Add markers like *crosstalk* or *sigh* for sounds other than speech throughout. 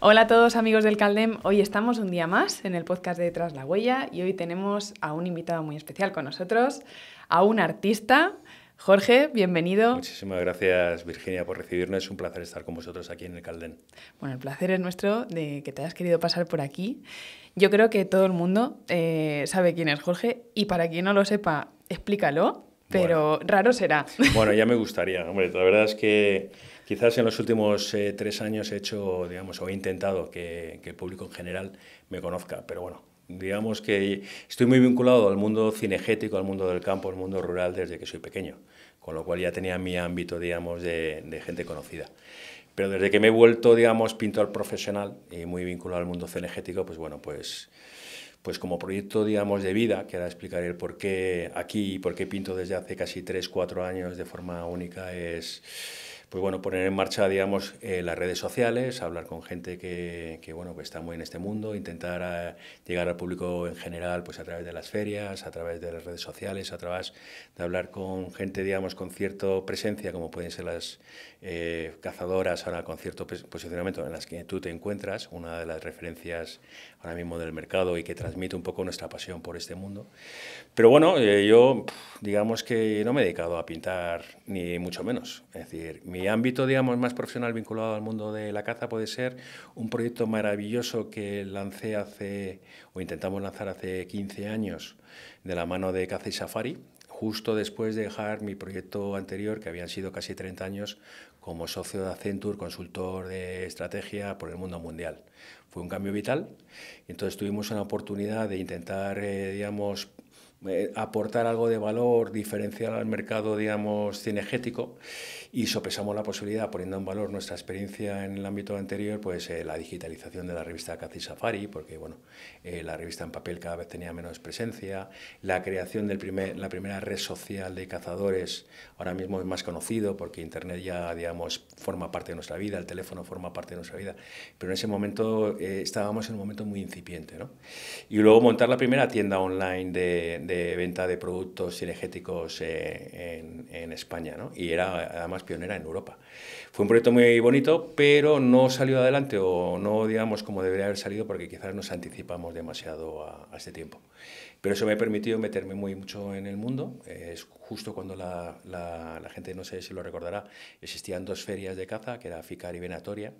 Hola a todos amigos del Caldem, hoy estamos un día más en el podcast de Tras la Huella y hoy tenemos a un invitado muy especial con nosotros, a un artista. Jorge, bienvenido. Muchísimas gracias Virginia por recibirnos, es un placer estar con vosotros aquí en el Caldem. Bueno, el placer es nuestro de que te hayas querido pasar por aquí. Yo creo que todo el mundo eh, sabe quién es Jorge y para quien no lo sepa, explícalo, pero raro será. Bueno, ya me gustaría, hombre, la verdad es que... Quizás en los últimos eh, tres años he hecho, digamos, o he intentado que, el público en general me conozca, pero bueno, digamos que estoy muy vinculado al mundo cinegético, al mundo del campo, al mundo rural desde que soy pequeño, con lo cual ya tenía mi ámbito, digamos, de, gente conocida. Pero desde que me he vuelto, digamos, pintor profesional y muy vinculado al mundo cinegético, pues bueno, pues pues como proyecto, digamos, de vida, que ahora explicaré el por qué aquí y por qué pinto desde hace casi tres, cuatro años de forma única, es pues bueno, poner en marcha, digamos, eh, las redes sociales, hablar con gente que, que, bueno, que está muy en este mundo, intentar eh, llegar al público en general, pues a través de las ferias, a través de las redes sociales, a través de hablar con gente, digamos, con cierta presencia, como pueden ser las eh, cazadoras ahora con cierto posicionamiento en las que tú te encuentras, una de las referencias ahora mismo del mercado y que transmite un poco nuestra pasión por este mundo. Pero bueno, eh, yo digamos que no me he dedicado a pintar ni mucho menos. Es decir, mi ámbito, digamos, más profesional vinculado al mundo de la caza puede ser un proyecto maravilloso que lancé hace, o intentamos lanzar hace 15 años, de la mano de Caza y Safari, justo después de dejar mi proyecto anterior, que habían sido casi 30 años, como socio de Accenture, consultor de estrategia por el mundo mundial. Fue un cambio vital entonces tuvimos una oportunidad de intentar, eh, digamos, eh, aportar algo de valor, diferencial al mercado, digamos, cinegético y sopesamos la posibilidad, poniendo en valor nuestra experiencia en el ámbito anterior, pues eh, la digitalización de la revista Casi Safari, porque bueno, eh, la revista en papel cada vez tenía menos presencia, la creación de primer, la primera red social de cazadores, ahora mismo es más conocido porque Internet ya, digamos, forma parte de nuestra vida, el teléfono forma parte de nuestra vida, pero en ese momento eh, estábamos en un momento muy incipiente, ¿no? Y luego montar la primera tienda online de, venta de productos energéticos en, en, España, ¿no? Y era además pionera en Europa. Fue un proyecto muy bonito, pero no salió adelante o no, digamos, como debería haber salido porque quizás nos anticipamos demasiado a, a este tiempo. Pero eso me ha permitido meterme muy mucho en el mundo. Es justo cuando la, gente, no sé si lo recordará, existían dos ferias de caza, que era FICAR y Venatoria.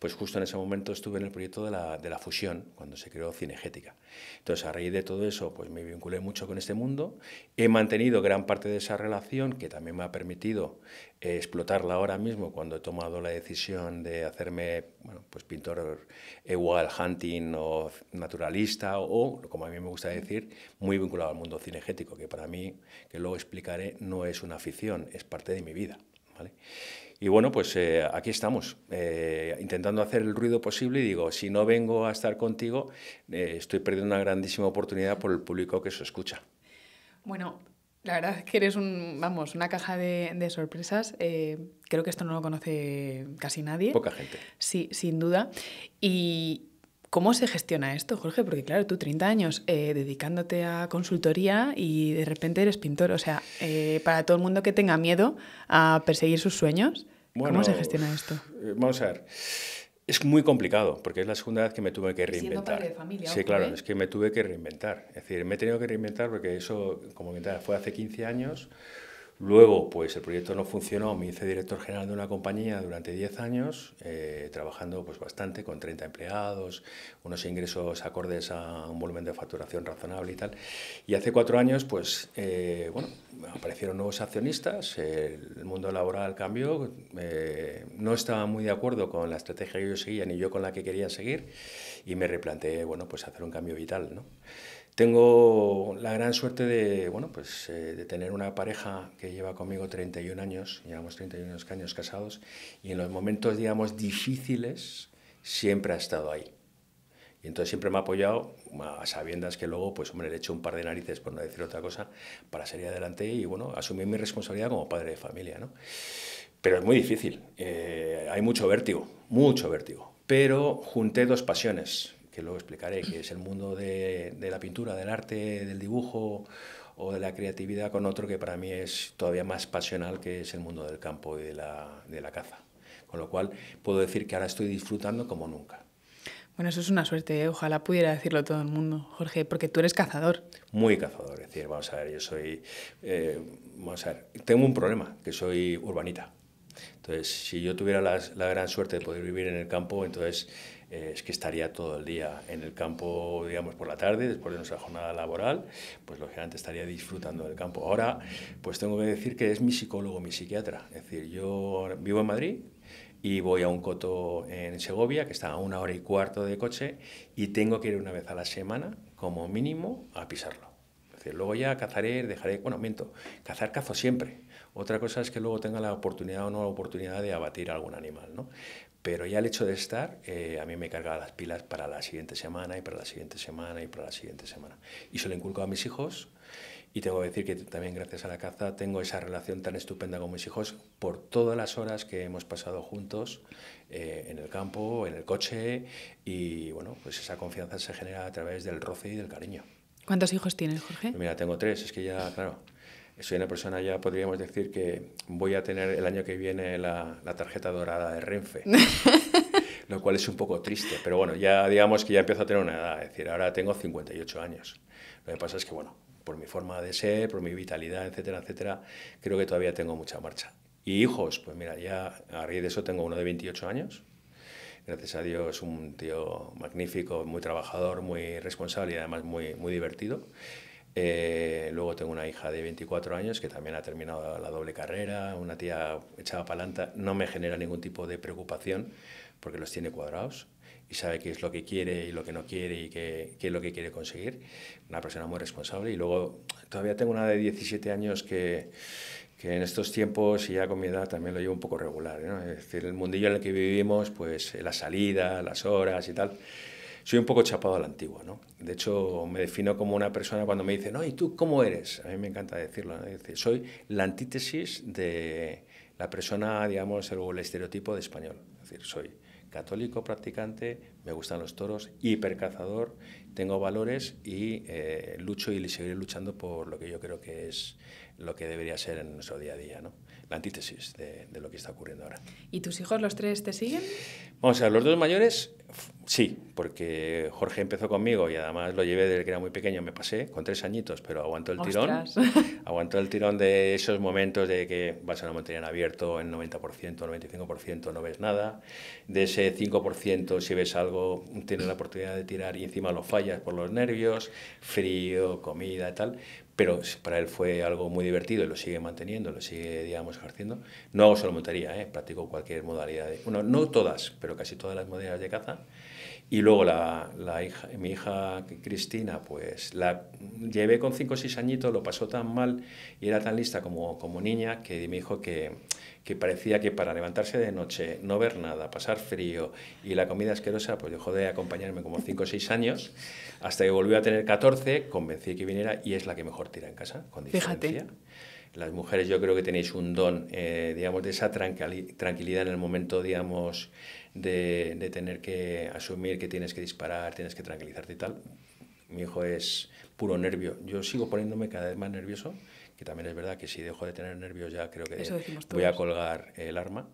Pues justo en ese momento estuve en el proyecto de la, fusión, cuando se creó Cinegética. Entonces, a raíz de todo eso, pues me vinculé mucho con este mundo. He mantenido gran parte de esa relación, que también me ha permitido eh, explotarla ahora mismo, cuando he tomado la decisión de hacerme bueno, pues pintor igual, eh, hunting o naturalista, o, como a mí me gusta decir, muy vinculado al mundo cinegético, que para mí, que luego explicaré, no es una afición, es parte de mi vida. ¿vale? Y bueno, pues eh, aquí estamos, eh, intentando hacer el ruido posible y digo, si no vengo a estar contigo, eh, estoy perdiendo una grandísima oportunidad por el público que se escucha. Bueno, la verdad es que eres un, vamos, una caja de, sorpresas. creo que esto no lo conoce casi nadie. Poca gente. Sí, sin duda. Y, ¿Cómo se gestiona esto, Jorge? Porque claro, tú 30 años eh, dedicándote a consultoría y de repente eres pintor. O sea, eh, para todo el mundo que tenga miedo a perseguir sus sueños, ¿cómo se gestiona esto? Eh, vamos a ver. Es muy complicado, porque es la segunda vez que me tuve que reinventar. de familia, sí, claro, es que me tuve que reinventar. Es decir, me he tenido que reinventar porque eso, como comentaba, fue hace 15 años. Luego, pues el proyecto no funcionó, me hice director general de una compañía durante 10 años, eh, trabajando pues bastante, con 30 empleados, unos ingresos acordes a un volumen de facturación razonable y tal. Y hace cuatro años, pues, eh, bueno, aparecieron nuevos accionistas, el mundo laboral cambió, eh, no estaba muy de acuerdo con la estrategia que yo seguía ni yo con la que quería seguir y me replanteé, bueno, pues hacer un cambio vital, ¿no? Tengo la gran suerte de, bueno, pues, eh, de tener una pareja que lleva conmigo 31 años, llevamos 31 años casados, y en los momentos, digamos, difíciles siempre ha estado ahí. Y entonces siempre me ha apoyado, a sabiendas que luego, pues hombre, le hecho un par de narices, por no decir otra cosa, para salir adelante y, bueno, asumir mi responsabilidad como padre de familia, ¿no? Pero es muy difícil, eh, hay mucho vértigo, mucho vértigo. Pero junté dos pasiones, que luego explicaré, que es el mundo de, la pintura, del arte, del dibujo o de la creatividad, con otro que para mí es todavía más pasional, que es el mundo del campo y de la, caza. Con lo cual puedo decir que ahora estoy disfrutando como nunca. Bueno, eso es una suerte, ¿eh? ojalá pudiera decirlo todo el mundo, Jorge, porque tú eres cazador. Muy cazador, es decir, vamos a ver, yo soy, eh, vamos a ver, tengo un problema, que soy urbanita. Entonces, si yo tuviera la, la gran suerte de poder vivir en el campo, entonces eh, es que estaría todo el día en el campo, digamos, por la tarde, después de nuestra jornada laboral, pues lógicamente estaría disfrutando del campo. Ahora, pues tengo que decir que es mi psicólogo, mi psiquiatra. Es decir, yo vivo en Madrid, y voy a un coto en Segovia, que está a una hora y cuarto de coche, y tengo que ir una vez a la semana, como mínimo, a pisarlo. Es decir, luego ya cazaré, dejaré, bueno, miento, cazar cazo siempre. Otra cosa es que luego tenga la oportunidad o no la oportunidad de abatir algún animal, ¿no? Pero ya el hecho de estar, eh, a mí me cargaba las pilas para la siguiente semana y para la siguiente semana y para la siguiente semana. Y se lo inculco a mis hijos y tengo que decir que también gracias a la caza tengo esa relación tan estupenda con mis hijos por todas las horas que hemos pasado juntos eh, en el campo, en el coche y bueno, pues esa confianza se genera a través del roce y del cariño. ¿Cuántos hijos tienes, Jorge? Mira, tengo tres, es que ya, claro, soy una persona ya, podríamos decir que voy a tener el año que viene la, la tarjeta dorada de Renfe. *laughs* lo cual es un poco triste, pero bueno, ya digamos que ya empiezo a tener una edad, es decir, ahora tengo 58 años. Lo que pasa es que, bueno, por mi forma de ser, por mi vitalidad, etcétera, etcétera, creo que todavía tengo mucha marcha. Y hijos, pues mira, ya a raíz de eso tengo uno de 28 años. Gracias a Dios, un tío magnífico, muy trabajador, muy responsable y además muy, muy divertido. Eh, luego tengo una hija de 24 años que también ha terminado la doble carrera, una tía echada palanta, no me genera ningún tipo de preocupación porque los tiene cuadrados y sabe qué es lo que quiere y lo que no quiere y qué, qué es lo que quiere conseguir. Una persona muy responsable. Y luego todavía tengo una de 17 años que, que en estos tiempos y ya con mi edad también lo llevo un poco regular. ¿no? Es decir, el mundillo en el que vivimos, pues la salida, las horas y tal soy un poco chapado a la antigua, ¿no? De hecho, me defino como una persona cuando me dicen, no, ¿y tú cómo eres? A mí me encanta decirlo, soy la antítesis de la persona, digamos, el, el estereotipo de español. Es decir, soy católico practicante, me gustan los toros, hipercazador, tengo valores y eh, lucho y seguiré luchando por lo que yo creo que es lo que debería ser en nuestro día a día, ¿no? la antítesis de, lo que está ocurriendo ahora. ¿Y tus hijos, los tres, te siguen? Vamos a ver, los dos mayores, sí, porque Jorge empezó conmigo y además lo llevé desde que era muy pequeño, me pasé con tres añitos, pero aguantó el tirón. *laughs* aguantó el tirón de esos momentos de que vas a una montaña en abierto en 90%, 95% no ves nada. De ese 5%, si ves algo, tienes la oportunidad de tirar y encima lo fallas por los nervios, frío, comida y tal pero para él fue algo muy divertido y lo sigue manteniendo, lo sigue, digamos, ejerciendo. No hago solo montaría, ¿eh? practico cualquier modalidad, de, bueno, no todas, pero casi todas las modalidades de caza y luego la, hija, mi hija Cristina, pues la llevé con 5 o 6 añitos, lo pasó tan mal y era tan lista como, como niña que me dijo que, que parecía que para levantarse de noche, no ver nada, pasar frío y la comida asquerosa, pues dejó de acompañarme como 5 o 6 años, hasta que volvió a tener 14, convencí que viniera y es la que mejor tira en casa, con diferencia. Las mujeres yo creo que tenéis un don, eh, digamos, de esa tranquilidad en el momento, digamos, de, tener que asumir que tienes que disparar, tienes que tranquilizarte y tal. Mi hijo es puro nervio. Yo sigo poniéndome cada vez más nervioso, que también es verdad que si dejo de tener nervios ya creo que voy a colgar el arma.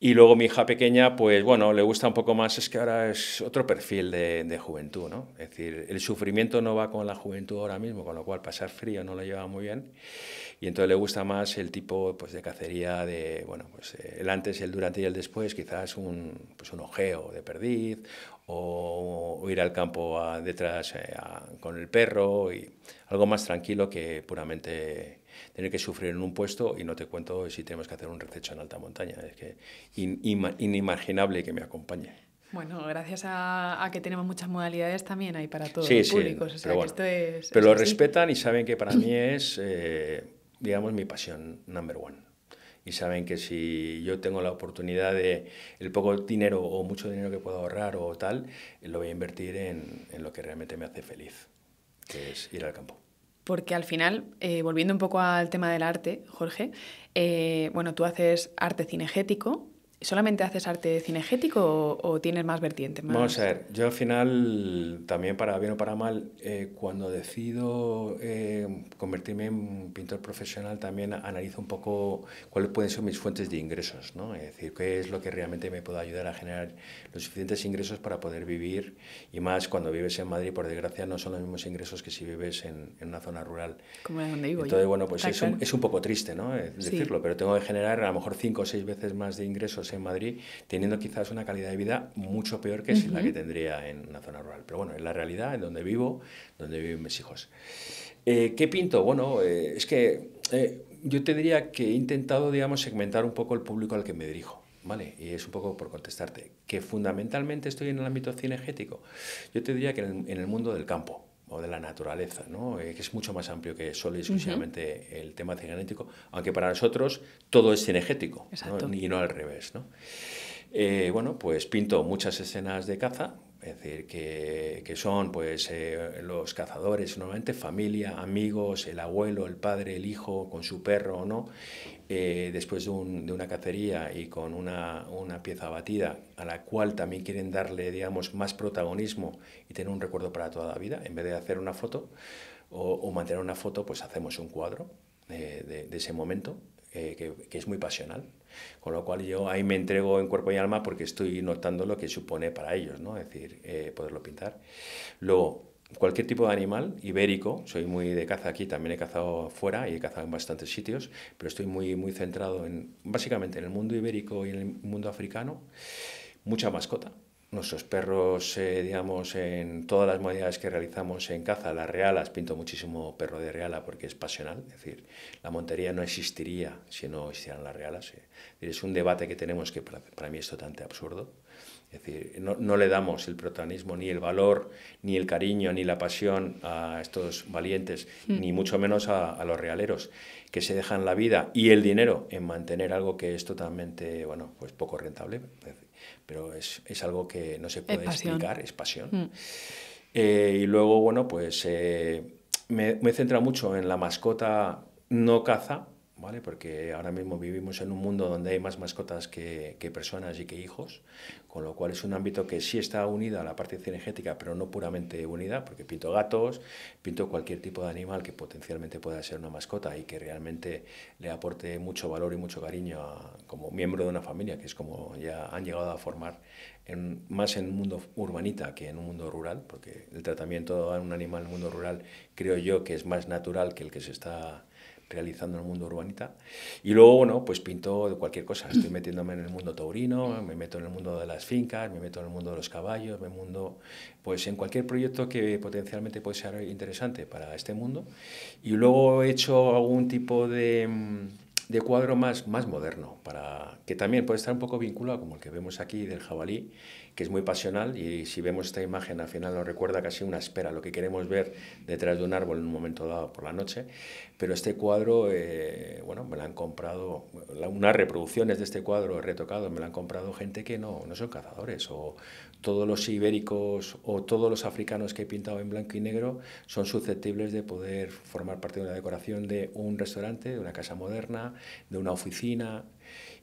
Y luego mi hija pequeña, pues bueno, le gusta un poco más, es que ahora es otro perfil de, juventud, ¿no? Es decir, el sufrimiento no va con la juventud ahora mismo, con lo cual pasar frío no lo lleva muy bien y entonces le gusta más el tipo pues, de cacería de, bueno, pues eh, el antes, el durante y el después, quizás un, pues, un ojeo de perdiz o, ir al campo detrás eh, con el perro y algo más tranquilo que puramente tener que sufrir en un puesto y no te cuento si tenemos que hacer un rececho en alta montaña. Es que inimaginable que me acompañe. Bueno, gracias a, que tenemos muchas modalidades también hay para todos los públicos. pero, lo respetan y saben que para mí es eh, digamos, mi pasión number one. Y saben que si yo tengo la oportunidad de el poco dinero o mucho dinero que puedo ahorrar o tal, lo voy a invertir en, en lo que realmente me hace feliz, que es ir al campo. Porque al final, eh, volviendo un poco al tema del arte, Jorge, eh, bueno, tú haces arte cinegético, ¿Solamente haces arte cinegético o, tienes más vertientes? Vamos a ver, yo al final, también para bien o para mal, eh, cuando decido eh, convertirme en pintor profesional, también analizo un poco cuáles pueden ser mis fuentes de ingresos, ¿no? Es decir, qué es lo que realmente me puede ayudar a generar los suficientes ingresos para poder vivir, y más cuando vives en Madrid, por desgracia, no son los mismos ingresos que si vives en, una zona rural. Como es donde vivo Entonces, bueno, pues es un, es un, poco triste, ¿no? decirlo, pero tengo que generar a lo mejor cinco o seis veces más de ingresos en Madrid, teniendo quizás una calidad de vida mucho peor que la que tendría en una zona rural. Pero bueno, es la realidad, en donde vivo, donde viven mis hijos. Eh, ¿Qué pinto? Bueno, eh, es que eh, yo te diría que he intentado, digamos, segmentar un poco el público al que me dirijo. ¿Vale? Y es un poco por contestarte, que fundamentalmente estoy en el ámbito cinegético. Yo te diría que en el mundo del campo, de la naturaleza, eh, que es mucho más amplio que solo y exclusivamente el tema cinegético, aunque para nosotros todo es cinegético y no al revés. Eh, bueno, pues pinto muchas escenas de caza, es decir, que, son pues eh, los cazadores, normalmente familia, amigos, el abuelo, el padre, el hijo, con su perro o no, eh, después de, un, de, una cacería y con una, una, pieza abatida a la cual también quieren darle, digamos, más protagonismo y tener un recuerdo para toda la vida, en vez de hacer una foto o, mantener una foto, pues hacemos un cuadro eh, de, de, ese momento, eh, que, que, es muy pasional. Con lo cual yo ahí me entrego en cuerpo y alma porque estoy notando lo que supone para ellos, ¿no? Es decir, poderlo pintar. Luego, cualquier tipo de animal ibérico, soy muy de caza aquí, también he cazado fuera y he cazado en bastantes sitios, pero estoy muy, muy centrado en, básicamente en el mundo ibérico y en el mundo africano, mucha mascota. Nuestros perros, eh, digamos, en todas las modalidades que realizamos en caza, las realas, pinto muchísimo perro de reala porque es pasional, es decir, la montería no existiría si no existieran las realas. Eh. Es un debate que tenemos que para, para mí es totalmente absurdo es decir, no, le damos el protagonismo, ni el valor, ni el cariño, ni la pasión a estos valientes, hmm. ni mucho menos a, los realeros, que se dejan la vida y el dinero en mantener algo que es totalmente, bueno, pues poco rentable, pero es, algo que no se puede explicar, es pasión. Hmm. Eh, y luego, bueno, pues eh, me, me centra mucho en la mascota no caza, ¿Vale? Porque ahora mismo vivimos en un mundo donde hay más mascotas que, que personas y que hijos, con lo cual es un ámbito que sí está unido a la parte cinegética, pero no puramente unida, porque pinto gatos, pinto cualquier tipo de animal que potencialmente pueda ser una mascota y que realmente le aporte mucho valor y mucho cariño como miembro de una familia, que es como ya han llegado a formar en, más en un mundo urbanita que en un mundo rural, porque el tratamiento a un animal en un mundo rural creo yo que es más natural que el que se está realizando el mundo urbanita. Y luego, bueno, pues pinto de cualquier cosa. Estoy metiéndome en el mundo taurino, me meto en el mundo de las fincas, me meto en el mundo de los caballos, me mundo, pues en cualquier proyecto que potencialmente puede ser interesante para este mundo. Y luego he hecho algún tipo de cuadro más, más moderno, para, que también puede estar un poco vinculado, como el que vemos aquí del jabalí, que es muy pasional y si vemos esta imagen al final nos recuerda casi una espera, lo que queremos ver detrás de un árbol en un momento dado por la noche. Pero este cuadro, eh, bueno, me lo han comprado, unas reproducciones de este cuadro retocado me lo han comprado gente que no, no son cazadores o todos los ibéricos o todos los africanos que he pintado en blanco y negro son susceptibles de poder formar parte de una decoración de un restaurante, de una casa moderna, de una oficina,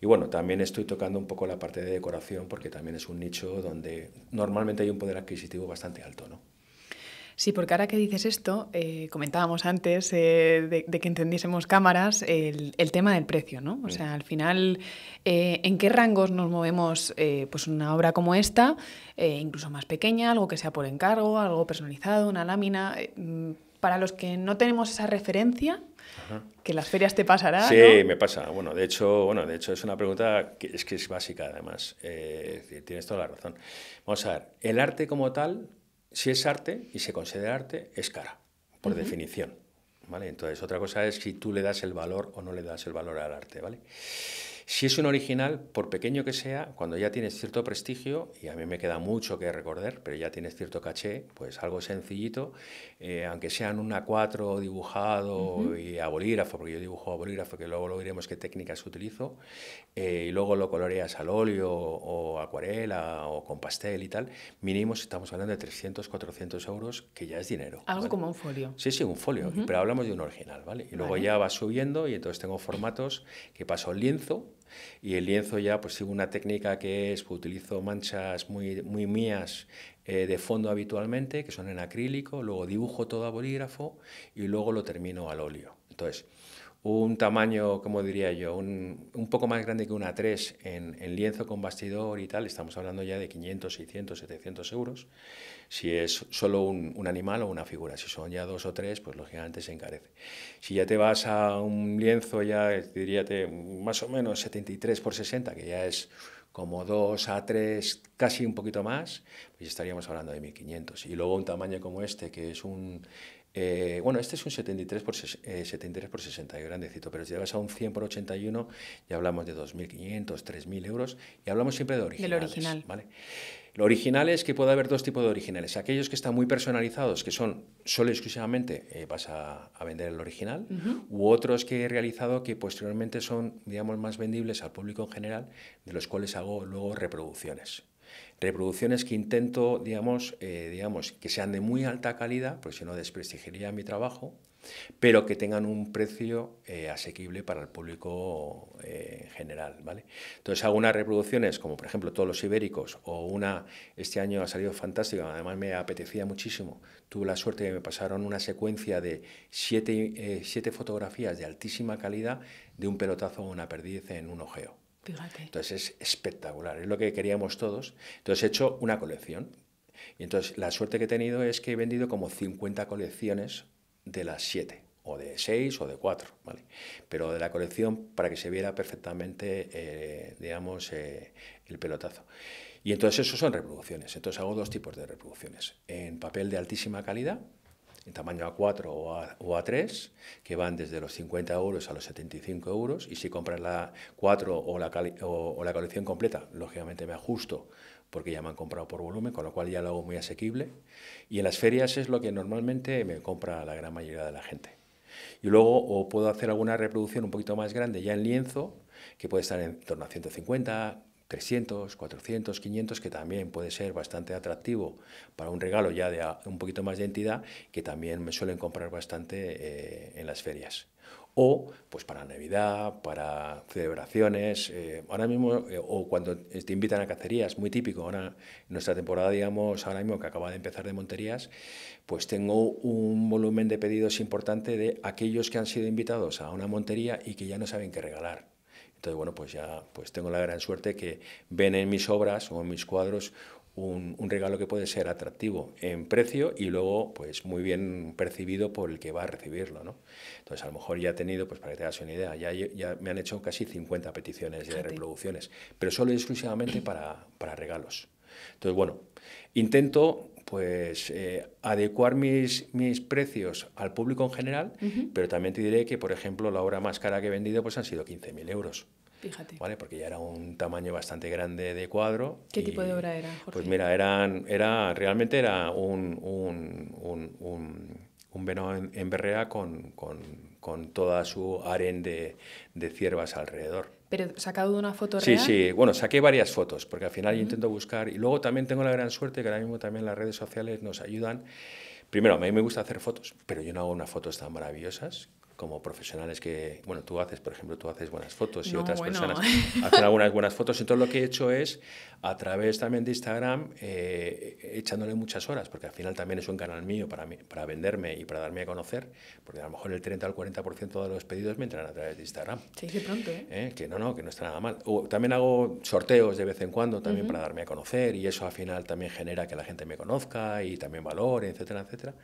y bueno, también estoy tocando un poco la parte de decoración porque también es un nicho donde normalmente hay un poder adquisitivo bastante alto, ¿no? Sí, porque ahora que dices esto, eh, comentábamos antes eh, de, que entendiésemos cámaras el, tema del precio, ¿no? O mm. sea, al final, eh, ¿en qué rangos nos movemos pues una obra como esta, incluso más pequeña, algo que sea por encargo, algo personalizado, una lámina? Mm, para los que no tenemos esa referencia, que que las ferias te pasará. Sí, me pasa. Bueno, de hecho, bueno, de hecho es una pregunta que es que es básica además. Eh, tienes toda la razón. Vamos a ver, el arte como tal, si es arte y se considera arte, es cara, por definición. ¿Vale? Entonces, otra cosa es si tú le das el valor o no le das el valor al arte, ¿vale? Si es un original, por pequeño que sea, cuando ya tienes cierto prestigio, y a mí me queda mucho que recordar, pero ya tienes cierto caché, pues algo sencillito, eh, aunque sean un A4 dibujado y a bolígrafo, porque yo dibujo a bolígrafo, que luego lo veremos qué técnicas utilizo, eh, y luego lo coloreas al óleo o acuarela o con pastel y tal, mínimo estamos hablando de 300, 400 euros, que ya es dinero. Algo como un folio. Sí, sí, un folio, pero hablamos de un original, ¿vale? Y luego ya va subiendo y entonces tengo formatos que paso el lienzo, y el lienzo ya pues sigo una técnica que es, que utilizo manchas muy, muy mías eh, de fondo habitualmente, que son en acrílico, luego dibujo todo a bolígrafo y luego lo termino al óleo. Entonces, un tamaño, como diría yo, un, poco más grande que una 3 en, lienzo con bastidor y tal, estamos hablando ya de 500, 600, 700 euros. Si es solo un, animal o una figura, si son ya dos o tres, pues lógicamente se encarece. Si ya te vas a un lienzo, ya diría más o menos 73 por 60, que ya es como 2 a 3, casi un poquito más, pues estaríamos hablando de 1500. Y luego un tamaño como este, que es un eh, bueno, este es un 73 por, 73 eh, por 60, grandecito, pero si llevas a un 100 por 81 ya hablamos de 2.500, 3.000 euros y hablamos siempre de originales. original. Lo original es que puede haber dos tipos de originales. Aquellos que están muy personalizados, que son solo y exclusivamente eh, vas a, vender el original, u otros que he realizado que posteriormente son, digamos, más vendibles al público en general, de los cuales hago luego reproducciones. Reproducciones que intento, digamos, eh, digamos, que sean de muy alta calidad, porque si no desprestigiaría mi trabajo, pero que tengan un precio eh, asequible para el público eh, en general. ¿vale? Entonces algunas reproducciones, como por ejemplo todos los ibéricos, o una, este año ha salido fantástica, además me apetecía muchísimo, tuve la suerte de que me pasaron una secuencia de siete, siete fotografías de altísima calidad de un pelotazo o una perdiz en un ojeo. Entonces es espectacular, es lo que queríamos todos. Entonces he hecho una colección. Y entonces la suerte que he tenido es que he vendido como 50 colecciones de las 7 o de 6 o de 4, ¿vale? Pero de la colección para que se viera perfectamente, eh, digamos, eh, el pelotazo. Y entonces eso son reproducciones. Entonces hago dos tipos de reproducciones. En papel de altísima calidad, en tamaño A4 o, a, 3 que van desde los 50 euros a los 75 euros, y si compras la 4 o la, o, la colección completa, lógicamente me ajusto porque ya me han comprado por volumen, con lo cual ya lo hago muy asequible. Y en las ferias es lo que normalmente me compra la gran mayoría de la gente. Y luego o puedo hacer alguna reproducción un poquito más grande ya en lienzo, que puede estar en torno a 150, 300, 400, 500, que también puede ser bastante atractivo para un regalo ya de un poquito más de entidad, que también me suelen comprar bastante eh, en las ferias. O pues para Navidad, para celebraciones, eh, ahora mismo, eh, o cuando te invitan a cacerías, muy típico, ahora nuestra temporada, digamos, ahora mismo que acaba de empezar de Monterías, pues tengo un volumen de pedidos importante de aquellos que han sido invitados a una montería y que ya no saben qué regalar entonces, bueno, pues ya pues tengo la gran suerte que ven en mis obras o en mis cuadros un, regalo que puede ser atractivo en precio y luego pues muy bien percibido por el que va a recibirlo. ¿no? Entonces a lo mejor ya he tenido, pues para que te hagas una idea, ya, ya me han hecho casi 50 peticiones de reproducciones, pero solo y exclusivamente para, para regalos. Entonces bueno, intento pues eh, adecuar mis, mis precios al público en general, pero también te diré que, por ejemplo, la obra más cara que he vendido pues han sido 15.000 euros. Fíjate. ¿Vale? Porque ya era un tamaño bastante grande de cuadro. ¿Qué tipo de obra era, Jorge? Pues mira, eran, era, realmente era un, un, en, berrea con, toda su harén de ciervas alrededor sacado una foto real. Sí, sí, bueno, saqué varias fotos, porque al final intento buscar, y luego también tengo la gran suerte que ahora mismo también las redes sociales nos ayudan. Primero, a mí me gusta hacer fotos, pero yo no hago unas fotos tan maravillosas como profesionales que, bueno, tú haces, por ejemplo, tú haces buenas fotos y otras personas *laughs* hacen algunas buenas fotos. Entonces lo que he hecho es, a través también de Instagram, eh, echándole muchas horas, porque al final también es un canal mío para, para venderme y para darme a conocer, porque a lo mejor el 30 al 40% de los pedidos me entran a través de Instagram. Sí, que pronto, ¿eh? ¿eh? Que no, no, que no está nada mal. también hago sorteos de vez en cuando también para darme a conocer y eso al final también genera que la gente me conozca y también valore, etcétera, etcétera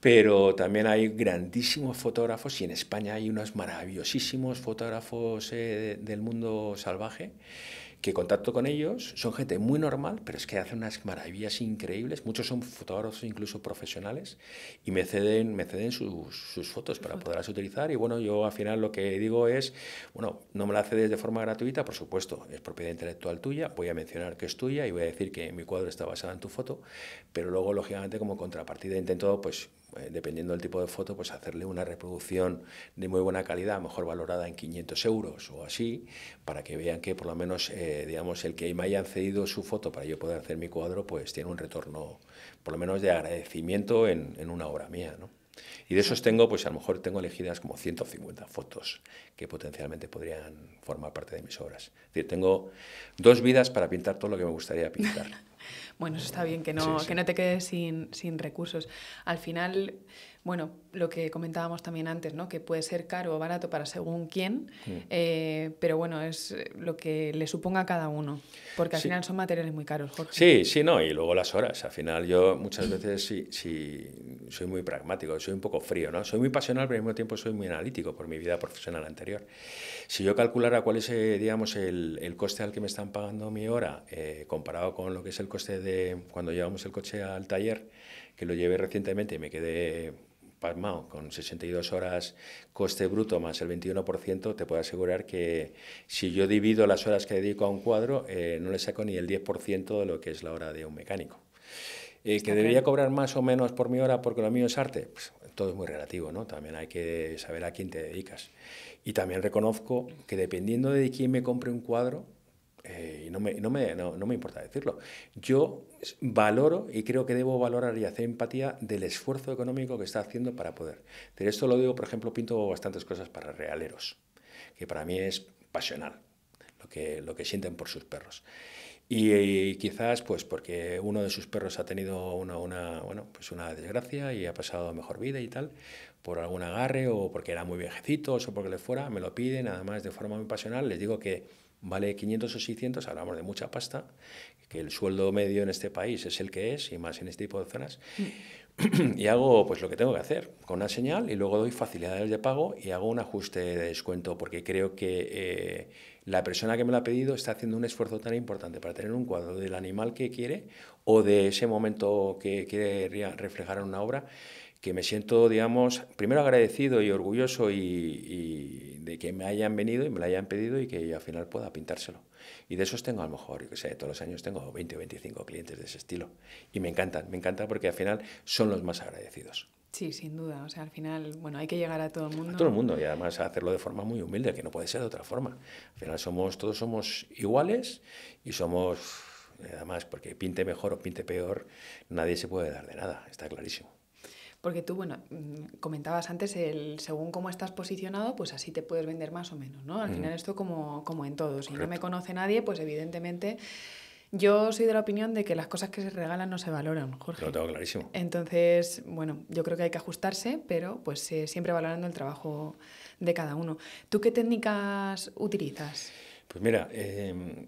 pero también hay grandísimos fotógrafos y en España hay unos maravillosísimos fotógrafos eh, del mundo salvaje que contacto con ellos, son gente muy normal, pero es que hacen unas maravillas increíbles, muchos son fotógrafos incluso profesionales y me ceden, me ceden sus, fotos para poderlas utilizar y bueno, yo al final lo que digo es, bueno, no me la cedes de forma gratuita, por supuesto, es propiedad intelectual tuya, voy a mencionar que es tuya y voy a decir que mi cuadro está basado en tu foto, pero luego lógicamente como contrapartida intento, pues eh, dependiendo del tipo de foto, pues hacerle una reproducción de muy buena calidad, mejor valorada en 500 euros o así, para que vean que por lo menos, eh, digamos, el que me hayan cedido su foto para yo poder hacer mi cuadro, pues tiene un retorno, por lo menos de agradecimiento en, una obra mía, Y de esos tengo, pues a lo mejor tengo elegidas como 150 fotos que potencialmente podrían formar parte de mis obras. Es decir, tengo dos vidas para pintar todo lo que me gustaría pintar. *laughs* Bueno, eso está bien, que no, Que no te quedes sin, recursos. Al final, bueno, lo que comentábamos también antes, ¿no? que puede ser caro o barato para según quién, mm. eh, pero bueno, es lo que le suponga a cada uno, porque al final son materiales muy caros, Jorge. Sí, sí, no, y luego las horas. Al final yo muchas veces sí, sí soy muy pragmático, soy un poco frío, ¿no? Soy muy pasional, pero al mismo tiempo soy muy analítico por mi vida profesional anterior. Si yo calculara cuál es, eh, digamos, el, el coste al que me están pagando mi hora, eh, comparado con lo que es el coste de cuando llevamos el coche al taller, que lo llevé recientemente y me quedé pasmado con 62 horas coste bruto más el 21%, te puedo asegurar que si yo divido las horas que dedico a un cuadro, eh, no le saco ni el 10% de lo que es la hora de un mecánico. ¿Que debería cobrar más o menos por mi hora porque lo mío es arte? Pues todo es muy relativo, ¿no? También hay que saber a quién te dedicas. Y también reconozco que dependiendo de quién me compre un cuadro, eh, y no me, no, me, no, me, importa decirlo, yo valoro y creo que debo valorar y hacer empatía del esfuerzo económico que está haciendo para poder. De esto lo digo, por ejemplo, pinto bastantes cosas para realeros, que para mí es pasional lo que, lo que sienten por sus perros. Y, eh, quizás pues porque uno de sus perros ha tenido una, bueno, pues una desgracia y ha pasado mejor vida y tal, por algún agarre o porque era muy viejecito o porque le fuera, me lo piden, además de forma muy pasional, les digo que vale 500 o 600, hablamos de mucha pasta, que el sueldo medio en este país es el que es y más en este tipo de zonas. Mm. *clears throat* y hago pues lo que tengo que hacer, con una señal y luego doy facilidades de pago y hago un ajuste de descuento porque creo que... Eh, la persona que me lo ha pedido está haciendo un esfuerzo tan importante para tener un cuadro del animal que quiere o de ese momento que quiere reflejar en una obra, que me siento, digamos, primero agradecido y orgulloso y, de que me hayan venido y me lo hayan pedido y que al final pueda pintárselo. Y de esos tengo a lo mejor, yo que sé, todos los años tengo 20 o 25 clientes de ese estilo. Y me encantan, me encanta porque al final son los más agradecidos. Sí, sin duda. O sea, al final, bueno, hay que llegar a todo el mundo. A todo el mundo y además hacerlo de forma muy humilde, que no puede ser de otra forma. Al final somos, todos somos iguales y somos, eh, además, porque pinte mejor o pinte peor, nadie se puede dar de nada, está clarísimo. Porque tú, bueno, mm, comentabas antes el según cómo estás posicionado, pues así te puedes vender más o menos, ¿no? Al mm. final esto como, como en todo. Si no me conoce nadie, pues evidentemente yo soy de la opinión de que las cosas que se regalan no se valoran, Jorge. Lo tengo clarísimo. Entonces, bueno, yo creo que hay que ajustarse, pero pues eh, siempre valorando el trabajo de cada uno. ¿Tú qué técnicas utilizas? Pues mira, em,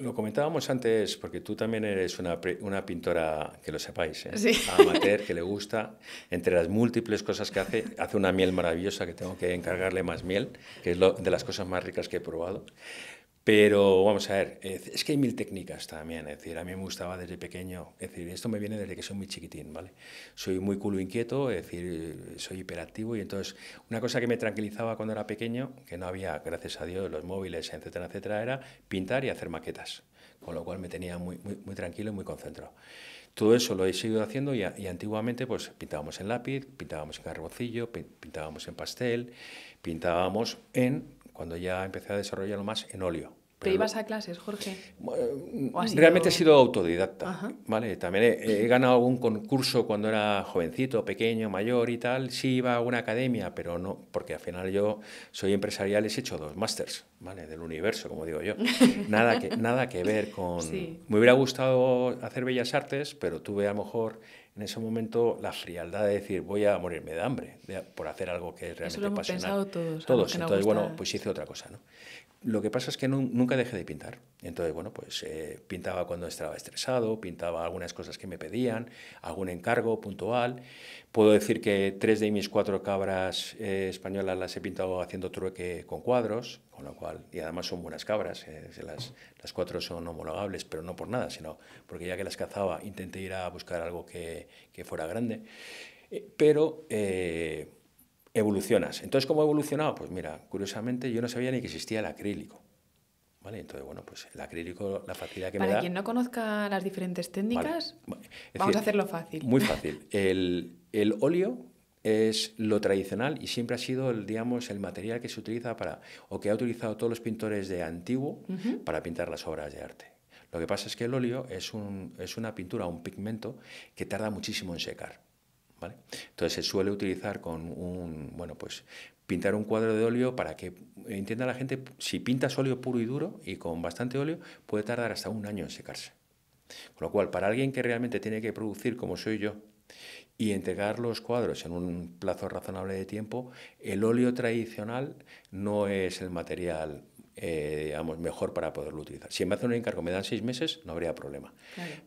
lo comentábamos antes, porque tú también eres una, pintora, que lo sepáis, ¿eh? amateur, que le *laughs* gusta, entre las múltiples cosas que hace, hace una miel maravillosa que tengo que encargarle más miel, que es lo, de las cosas más ricas que he probado. Pero vamos a ver, es que hay mil técnicas también, es decir, a mí me gustaba desde pequeño, es decir, esto me viene desde que soy muy chiquitín, ¿vale? Soy muy culo inquieto, es decir, soy hiperactivo y entonces una cosa que me tranquilizaba cuando era pequeño, que no había, gracias a Dios, los móviles, etcétera, etcétera, era pintar y hacer maquetas, con lo cual me tenía muy, muy, tranquilo y muy concentrado. Todo eso lo he seguido haciendo y, y, antiguamente pues pintábamos en lápiz, pintábamos en carbocillo, pintábamos en pastel, pintábamos en cuando ya empecé a desarrollarlo más en óleo. Pero ¿Te ibas a clases, Jorge? realmente he sido autodidacta, ¿vale? También he, ganado algún concurso cuando era jovencito, pequeño, mayor y tal. Sí iba a una academia, pero no, porque al final yo soy empresarial y he hecho dos másters, ¿vale? Del universo, como digo yo. *laughs* Nada que, nada que ver con... Me hubiera gustado hacer Bellas Artes, pero tuve a lo mejor en ese momento la frialdad de decir voy a morirme de hambre por hacer algo que es realmente Eso lo hemos Pensado todos. Todos. Entonces, bueno, pues hice otra cosa, ¿no? Lo que pasa es que nunca dejé de pintar. Entonces, bueno, pues eh, pintaba cuando estaba estresado, pintaba algunas cosas que me pedían, algún encargo puntual. Puedo decir que tres de mis cuatro cabras eh, españolas las he pintado haciendo trueque con cuadros, con lo cual, y además son buenas cabras, eh, las, las cuatro son homologables, pero no por nada, sino porque ya que las cazaba intenté ir a buscar algo que, que fuera grande. pero evolucionas. Entonces, ¿cómo ha evolucionado? Pues mira, curiosamente yo no sabía ni que existía el acrílico. ¿Vale? Entonces, bueno, pues el acrílico, la facilidad que me da... Para quien no conozca las diferentes técnicas, vamos a hacerlo fácil. Muy fácil. *laughs* El, óleo es lo tradicional y siempre ha sido, el, digamos, el material que se utiliza para, o que ha utilizado todos los pintores de antiguo para pintar las obras de arte. Lo que pasa es que el óleo es, es una pintura, un pigmento que tarda muchísimo en secar. Entonces se suele utilizar con un, bueno, pues pintar un cuadro de óleo para que entienda la gente, si pintas óleo puro y duro y con bastante óleo, puede tardar hasta un año en secarse. Con lo cual, para alguien que realmente tiene que producir como soy yo y entregar los cuadros en un plazo razonable de tiempo, el óleo tradicional no es el material eh, digamos, mejor para poderlo utilizar. Si me hacen un encargo, me dan seis meses, no habría problema.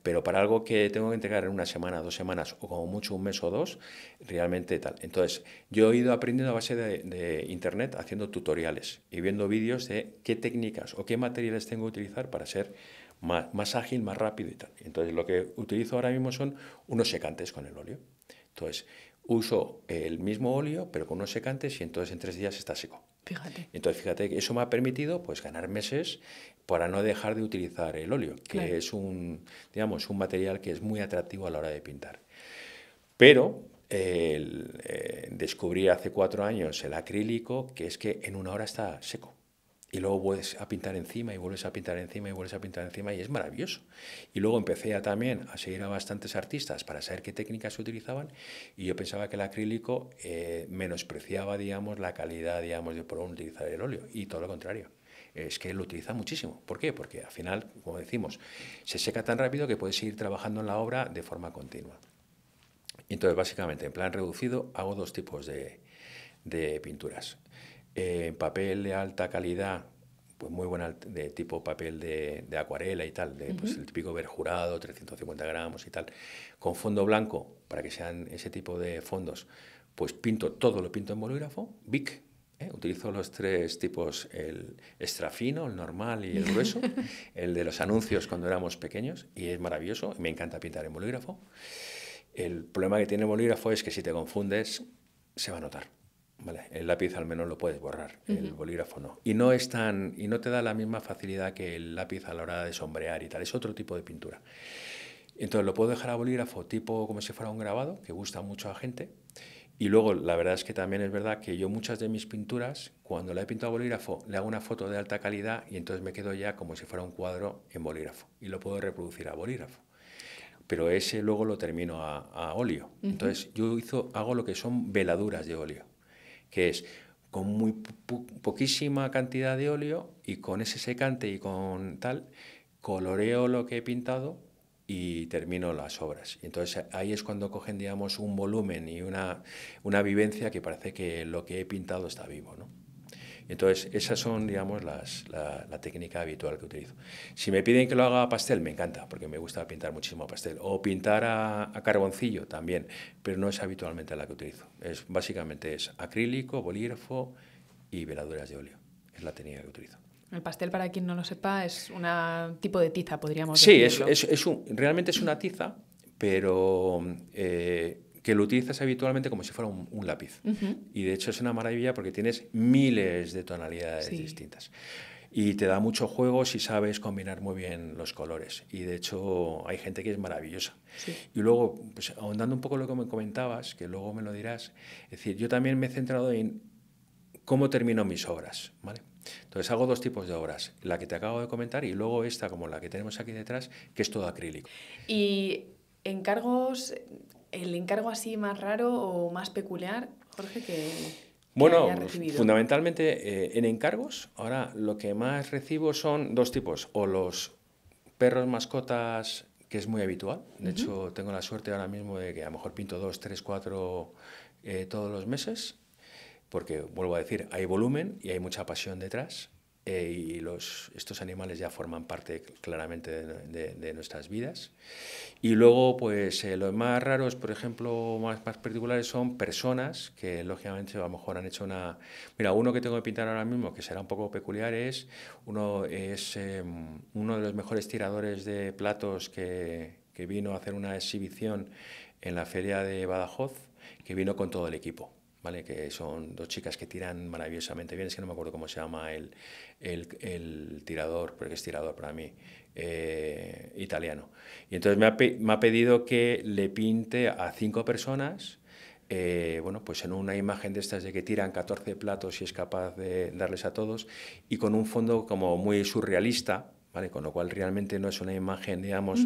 Pero para algo que tengo que entregar en una semana, dos semanas o como mucho un mes o dos, realmente tal. Entonces, yo he ido aprendiendo a base de, Internet haciendo tutoriales y viendo vídeos de qué técnicas o qué materiales tengo que utilizar para ser más, más ágil, más rápido y tal. Entonces, lo que utilizo ahora mismo son unos secantes con el óleo. Entonces, uso el mismo óleo, pero con unos secantes, y entonces en tres días está seco. Fíjate. Entonces, fíjate que eso me ha permitido pues, ganar meses para no dejar de utilizar el óleo, que es un, digamos, un material que es muy atractivo a la hora de pintar. Pero eh, descubrí hace cuatro años el acrílico, que es que en una hora está seco. Y luego vuelves a pintar encima y vuelves a pintar encima y vuelves a pintar encima y es maravilloso. Y luego empecé también a seguir a bastantes artistas para saber qué técnicas se utilizaban y yo pensaba que el acrílico eh, menospreciaba, digamos, la calidad, de por utilizar el óleo y todo lo contrario es que lo utiliza muchísimo. ¿Por qué? Porque al final, como decimos, se seca tan rápido que puedes seguir trabajando en la obra de forma continua. Entonces, básicamente, en plan reducido, hago dos tipos de, de pinturas. Eh, papel de alta calidad, pues muy buena, de tipo papel de, acuarela y tal, de, pues el típico verjurado, 350 gramos y tal, con fondo blanco, para que sean ese tipo de fondos, pues pinto todo, lo pinto en bolígrafo, BIC, ¿eh? utilizo los tres tipos, el extra fino, el normal y el grueso, *laughs* el de los anuncios cuando éramos pequeños, y es maravilloso, me encanta pintar en bolígrafo. El problema que tiene el bolígrafo es que si te confundes, se va a notar el lápiz al menos lo puedes borrar, el bolígrafo no. Y no es tan, y no te da la misma facilidad que el lápiz a la hora de sombrear y tal, es otro tipo de pintura. Entonces lo puedo dejar a bolígrafo tipo como si fuera un grabado, que gusta mucho a gente. Y luego, la verdad es que también es verdad que yo muchas de mis pinturas, cuando la he pintado a bolígrafo, le hago una foto de alta calidad y entonces me quedo ya como si fuera un cuadro en bolígrafo. Y lo puedo reproducir a bolígrafo pero ese luego lo termino a, a óleo. Entonces yo hizo, hago lo que son veladuras de óleo que es con muy poquísima cantidad de óleo y con ese secante y con tal, coloreo lo que he pintado y termino las obras. entonces ahí es cuando cogen, digamos, un volumen y una, una vivencia que parece que lo que he pintado está vivo, ¿no? Entonces, esas son, digamos, las, la, técnica habitual que utilizo. Si me piden que lo haga a pastel, me encanta, porque me gusta pintar muchísimo a pastel. O pintar a, carboncillo también, pero no es habitualmente la que utilizo. Es, básicamente es acrílico, bolígrafo y veladuras de óleo. Es la técnica que utilizo. El pastel, para quien no lo sepa, es un tipo de tiza, podríamos decir. Sí, es, realmente es una tiza, pero eh, que lo utilizas habitualmente como si fuera un, lápiz. Y de hecho es una maravilla porque tienes miles de tonalidades distintas. Y te da mucho juego si sabes combinar muy bien los colores. Y de hecho hay gente que es maravillosa. Y luego, pues ahondando un poco lo que me comentabas, que luego me lo dirás, es decir, yo también me he centrado en cómo termino mis obras, ¿vale? Entonces hago dos tipos de obras, la que te acabo de comentar y luego esta como la que tenemos aquí detrás, que es todo acrílico. Y encargos el encargo así más raro o más peculiar, Jorge, que... Bueno, fundamentalmente eh, en encargos, ahora lo que más recibo son dos tipos, o los perros mascotas, que es muy habitual, de hecho tengo la suerte ahora mismo de que a lo mejor pinto dos, tres, cuatro eh, todos los meses, porque vuelvo a decir, hay volumen y hay mucha pasión detrás, eh, y los, estos animales ya forman parte claramente de, nuestras vidas. Y luego, pues eh, los más raros, por ejemplo, más, más particulares son personas que lógicamente a lo mejor han hecho una... Mira, uno que tengo que pintar ahora mismo, que será un poco peculiar, es uno, es, em, uno de los mejores tiradores de platos que, que vino a hacer una exhibición en la feria de Badajoz, que vino con todo el equipo. ¿vale? que son dos chicas que tiran maravillosamente bien, es que no me acuerdo cómo se llama el, tirador, porque es tirador para mí, eh, italiano. Y entonces me ha, pedido que le pinte a cinco personas, eh, bueno, pues en una imagen de estas de que tiran 14 platos y es capaz de darles a todos, y con un fondo como muy surrealista, con lo cual realmente no es una imagen, digamos,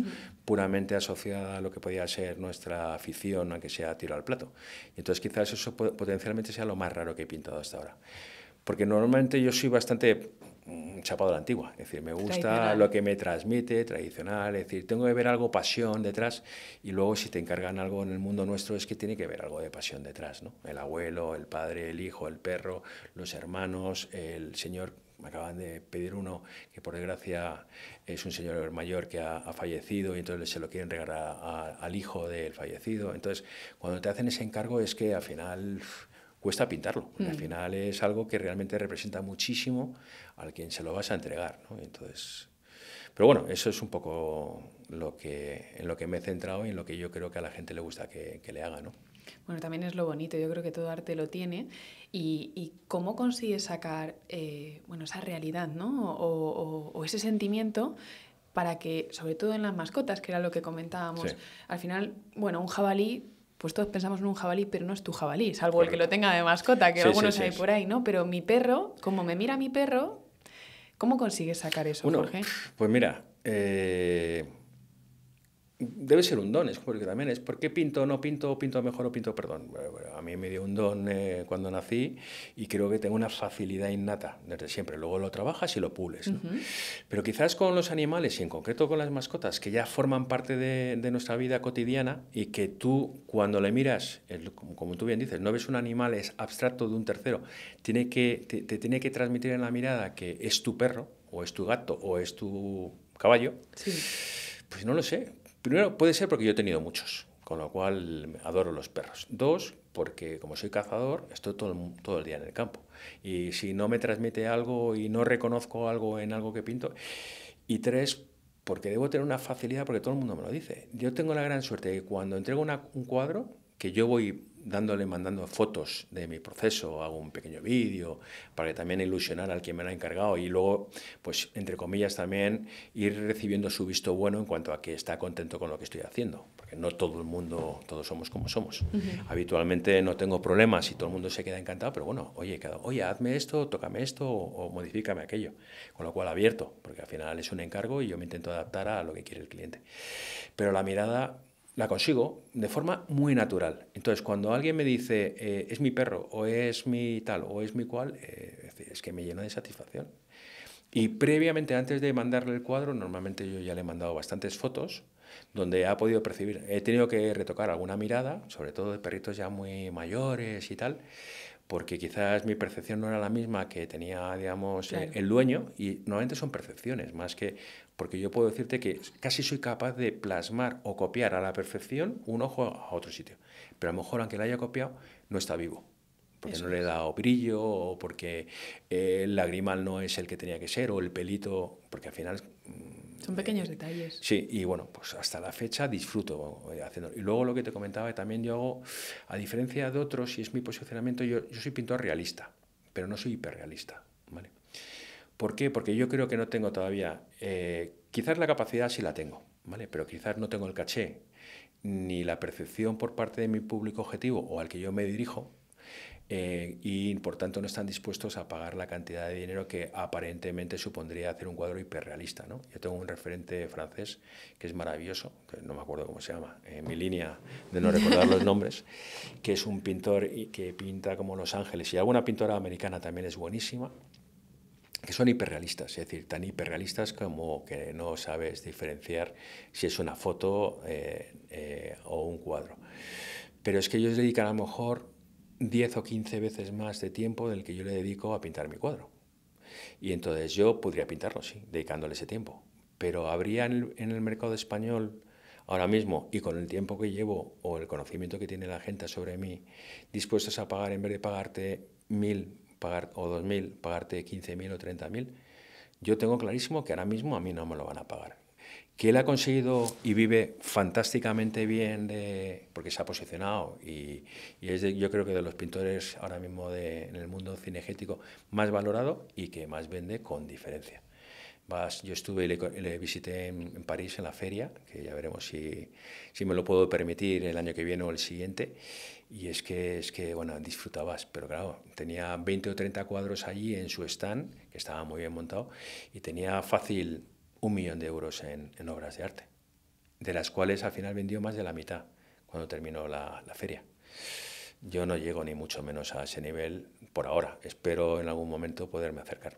puramente asociada a lo que podía ser nuestra afición, aunque sea tiro al plato. Entonces quizás eso potencialmente sea lo más raro que he pintado hasta ahora. Porque normalmente yo soy bastante mm, chapado a la antigua, es decir, me gusta lo que me transmite, tradicional, es decir, tengo que ver algo pasión detrás y luego si te encargan algo en el mundo nuestro es que tiene que ver algo de pasión detrás, ¿no? El abuelo, el padre, el hijo, el perro, los hermanos, el señor acaban de pedir uno que por desgracia es un señor mayor que ha, fallecido y entonces se lo quieren regalar al hijo del fallecido. Entonces, cuando te hacen ese encargo es que al final cuesta pintarlo, al mm. final es algo que realmente representa muchísimo al quien se lo vas a entregar. Entonces, pero bueno, eso es un poco lo que, en lo que me he centrado y en lo que yo creo que a la gente le gusta que, que le haga. ¿no? Bueno, también es lo bonito, yo creo que todo arte lo tiene. ¿Y, cómo consigues sacar eh, bueno, esa realidad ¿no? o, ese sentimiento para que, sobre todo en las mascotas, que era lo que comentábamos, al final, bueno, un jabalí, pues todos pensamos en un jabalí, pero no es tu jabalí, salvo el que lo tenga de mascota, que algunos hay por ahí, ¿no? Pero mi perro, como me mira mi perro, ¿cómo consigues sacar eso, bueno, Jorge? Pues mira, eh, debe ser un don, es porque también es, ¿por qué pinto, no pinto, pinto mejor o pinto, perdón? a mí me dio un don eh, cuando nací y creo que tengo una facilidad innata desde siempre. Luego lo trabajas y lo pules. Pero quizás con los animales y en concreto con las mascotas, que ya forman parte de, nuestra vida cotidiana y que tú cuando le miras, como tú bien dices, no ves un animal, es abstracto de un tercero, tiene que, te, tiene que transmitir en la mirada que es tu perro o es tu gato o es tu caballo. Pues no lo sé, Primero, puede ser porque yo he tenido muchos, con lo cual adoro los perros. Dos, porque como soy cazador, estoy todo el, todo el día en el campo. Y si no me transmite algo y no reconozco algo en algo que pinto. Y tres, porque debo tener una facilidad, porque todo el mundo me lo dice. Yo tengo la gran suerte de que cuando entrego un cuadro, que yo voy dándole, mandando fotos de mi proceso, hago un pequeño vídeo para que también ilusionar al que me lo ha encargado y luego, pues, entre comillas, también ir recibiendo su visto bueno en cuanto a que está contento con lo que estoy haciendo, porque no todo el mundo, todos somos como somos. Habitualmente no tengo problemas y todo el mundo se queda encantado, pero bueno, oye, oye, hazme esto, tócame esto o, o modifícame aquello, con lo cual abierto, porque al final es un encargo y yo me intento adaptar a lo que quiere el cliente. Pero la mirada la consigo de forma muy natural. Entonces, cuando alguien me dice, eh, es mi perro, o es mi tal, o es mi cual, eh, es que me llena de satisfacción. Y previamente, antes de mandarle el cuadro, normalmente yo ya le he mandado bastantes fotos donde ha podido percibir. He tenido que retocar alguna mirada, sobre todo de perritos ya muy mayores y tal, porque quizás mi percepción no era la misma que tenía, digamos, eh, el dueño, y normalmente son percepciones, más que, porque yo puedo decirte que casi soy capaz de plasmar o copiar a la perfección un ojo a otro sitio, pero a lo mejor aunque la haya copiado, no está vivo, porque no le he dado brillo, o porque el lagrimal no es el que tenía que ser, o el pelito, porque al final son pequeños detalles. Sí, y bueno, pues hasta la fecha disfruto eh, haciendo Y luego lo que te comentaba, eh, también yo hago, a diferencia de otros, y es mi posicionamiento, yo, soy pintor realista, pero no soy hiperrealista. ¿vale? ¿Por qué? Porque yo creo que no tengo todavía, eh, quizás la capacidad sí la tengo, ¿vale? pero quizás no tengo el caché ni la percepción por parte de mi público objetivo o al que yo me dirijo eh, y por tanto no están dispuestos a pagar la cantidad de dinero que aparentemente supondría hacer un cuadro hiperrealista. ¿no? Yo tengo un referente francés que es maravilloso, que no me acuerdo cómo se llama, en mi línea de no recordar los *laughs* nombres, que es un pintor que pinta como Los Ángeles y alguna pintora americana también es buenísima que son hiperrealistas, es decir, tan hiperrealistas como que no sabes diferenciar si es una foto eh, eh, o un cuadro. Pero es que ellos dedican a lo mejor 10 o 15 veces más de tiempo del que yo le dedico a pintar mi cuadro. Y entonces yo podría pintarlo, sí, dedicándole ese tiempo. Pero habría en el, mercado español ahora mismo y con el tiempo que llevo o el conocimiento que tiene la gente sobre mí, dispuestos a pagar en vez de pagarte mil pagar, o dos mil, pagarte quince mil o treinta mil, yo tengo clarísimo que ahora mismo a mí no me lo van a pagar que él ha conseguido y vive fantásticamente bien de, porque se ha posicionado y, es yo creo que de los pintores ahora mismo de, en el mundo cinegético más valorado y que más vende con diferencia. Vas, yo estuve y le, visité en, París en la feria, que ya veremos si, si me lo puedo permitir el año que viene o el siguiente, y es que, es que bueno, disfrutabas, pero claro, tenía 20 o 30 cuadros allí en su stand, que estaba muy bien montado, y tenía fácil un millón de euros en, obras de arte, de las cuales al final vendió más de la mitad cuando terminó la, feria. Yo no llego ni mucho menos a ese nivel por ahora. Espero en algún momento poderme acercar.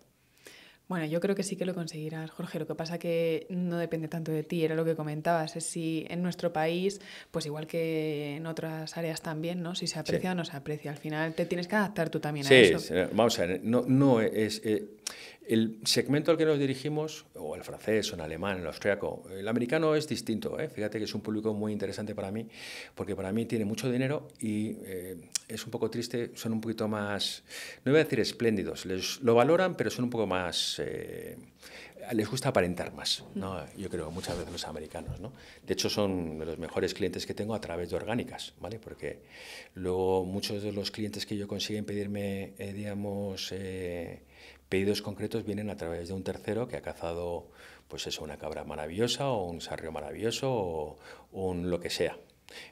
Bueno, yo creo que sí que lo conseguirás, Jorge. Lo que pasa que no depende tanto de ti, era lo que comentabas. Es si en nuestro país, pues igual que en otras áreas también, ¿no? Si se aprecia o no se aprecia. Al final te tienes que adaptar tú también a eso. Sí, vamos a ver, no, no es, es, eh, el segmento al que nos dirigimos, o el francés, o el alemán, el austríaco, el americano es distinto. ¿eh? Fíjate que es un público muy interesante para mí, porque para mí tiene mucho dinero y eh, es un poco triste, son un poquito más, no voy a decir espléndidos, les, lo valoran, pero son un poco más, eh, les gusta aparentar más, ¿no? Mm. yo creo, muchas veces los americanos. ¿no? De hecho, son de los mejores clientes que tengo a través de orgánicas, ¿vale? porque luego muchos de los clientes que yo consiguen pedirme, eh, digamos, pedidos concretos vienen a través de un tercero que ha cazado, pues eso, una cabra maravillosa o un sarrio maravilloso o un lo que sea.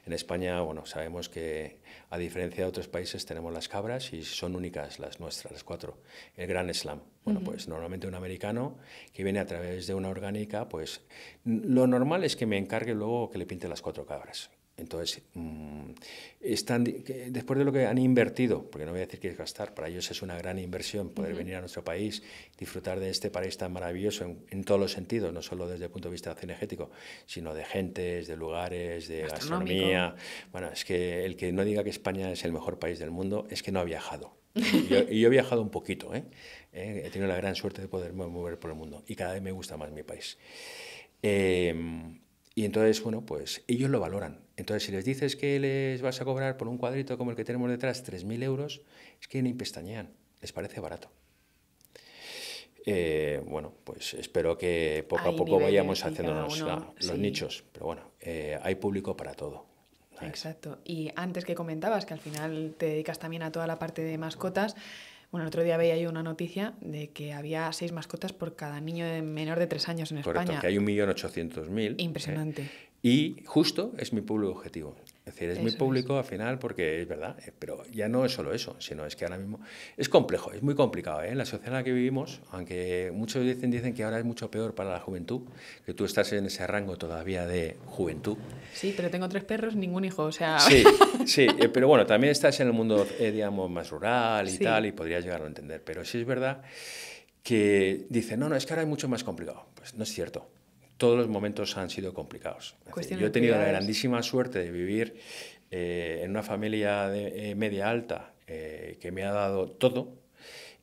En España, bueno, sabemos que a diferencia de otros países tenemos las cabras y son únicas las nuestras, las cuatro. El Gran Slam. Bueno, pues normalmente un americano que viene a través de una orgánica, pues lo normal es que me encargue luego que le pinte las cuatro cabras. Entonces, mm, están, después de lo que han invertido, porque no voy a decir que es gastar, para ellos es una gran inversión poder venir a nuestro país, disfrutar de este país tan maravilloso en, todos los sentidos, no solo desde el punto de vista energético, sino de gentes, de lugares, de gastronomía. Bueno, es que el que no diga que España es el mejor país del mundo es que no ha viajado. *laughs* Y yo, he viajado un poquito, ¿eh? Eh, he tenido la gran suerte de poder mover por el mundo y cada vez me gusta más mi país. Eh, y entonces, bueno, pues ellos lo valoran. Entonces, si les dices que les vas a cobrar por un cuadrito como el que tenemos detrás 3.000 euros, es que ni pestañean, les parece barato. Eh, bueno, pues espero que poco a poco vayamos haciéndonos los nichos, pero bueno, eh, hay público para todo. Exacto. Y antes que comentabas que al final te dedicas también a toda la parte de mascotas, bueno, el otro día veía yo una noticia de que había seis mascotas por cada niño de menor de tres años en España. Correcto, que hay un millón ochocientos mil. Impresionante. ¿eh? Y justo es mi público objetivo. Es decir, es muy público al final porque es verdad, eh, pero ya no es solo eso, sino es que ahora mismo es complejo, es muy complicado. En ¿eh? la sociedad en la que vivimos, aunque muchos dicen, dicen que ahora es mucho peor para la juventud, que tú estás en ese rango todavía de juventud. Sí, pero tengo tres perros, ningún hijo, o sea... Sí, *laughs* sí, eh, pero bueno, también estás en el mundo, digamos, más rural y tal, y podrías llegar a entender. Pero sí es verdad que dicen, no, no, es que ahora es mucho más complicado. Pues no es cierto todos los momentos han sido complicados. yo he tenido la grandísima suerte de vivir eh, en una familia de, eh, media alta eh, que me ha dado todo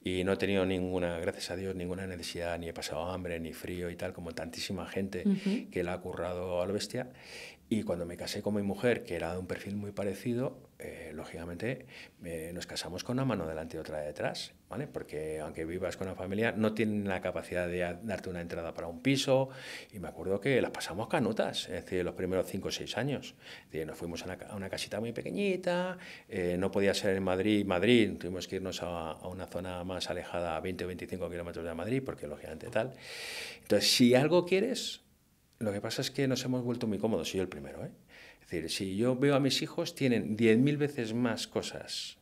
y no he tenido ninguna, gracias a Dios, ninguna necesidad, ni he pasado hambre, ni frío y tal, como tantísima gente que la ha currado a la bestia. Y cuando me casé con mi mujer, que era de un perfil muy parecido, eh, lógicamente eh, nos casamos con una mano delante y otra detrás, ¿vale? Porque aunque vivas con la familia, no tienen la capacidad de darte una entrada para un piso. Y me acuerdo que las pasamos canutas, es decir, los primeros 5 o 6 años. nos fuimos a una, casita muy pequeñita, eh, no podía ser en Madrid, Madrid, tuvimos que irnos a, a una zona más alejada, a 20 o 25 kilómetros de Madrid, porque lógicamente tal. Entonces, si algo quieres, lo que pasa es que nos hemos vuelto muy cómodos, y yo el primero. ¿eh? Es decir, si yo veo a mis hijos, tienen 10.000 veces más cosas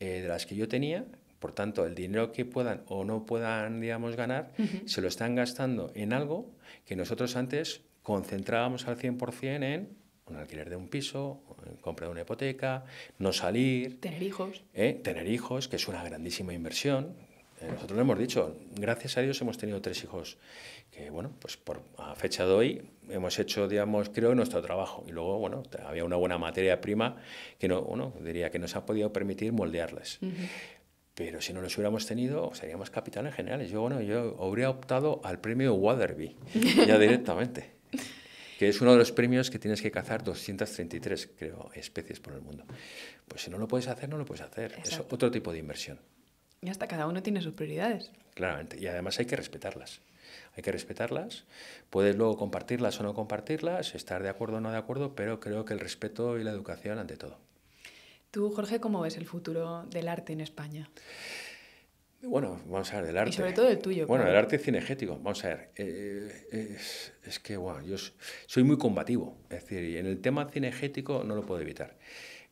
eh, de las que yo tenía, por tanto, el dinero que puedan o no puedan, digamos, ganar, se lo están gastando en algo que nosotros antes concentrábamos al 100% en un alquiler de un piso, compra de una hipoteca, no salir. Tener hijos. ¿eh? Tener hijos, que es una grandísima inversión, eh, nosotros le hemos dicho, gracias a Dios hemos tenido tres hijos que, bueno, pues por, a fecha de hoy hemos hecho, digamos, creo, nuestro trabajo. Y luego, bueno, había una buena materia prima que no, bueno, diría que nos ha podido permitir moldearles. Pero si no los hubiéramos tenido, seríamos capitanes generales. Yo, bueno, yo habría optado al premio Waterby, *laughs* ya directamente. que es uno de los premios que tienes que cazar 233, creo, especies por el mundo. Pues si no lo puedes hacer, no lo puedes hacer. Es otro tipo de inversión. Y hasta cada uno tiene sus prioridades. Claramente, y además hay que respetarlas. Hay que respetarlas. Puedes luego compartirlas o no compartirlas, estar de acuerdo o no de acuerdo, pero creo que el respeto y la educación ante todo. Tú, Jorge, ¿cómo ves el futuro del arte en España? Bueno, vamos a ver, del arte. Y sobre todo el tuyo. Bueno, el arte cinegético, vamos a ver. Eh, es, es, que, bueno, yo soy muy combativo. Es decir, en el tema cinegético no lo puedo evitar.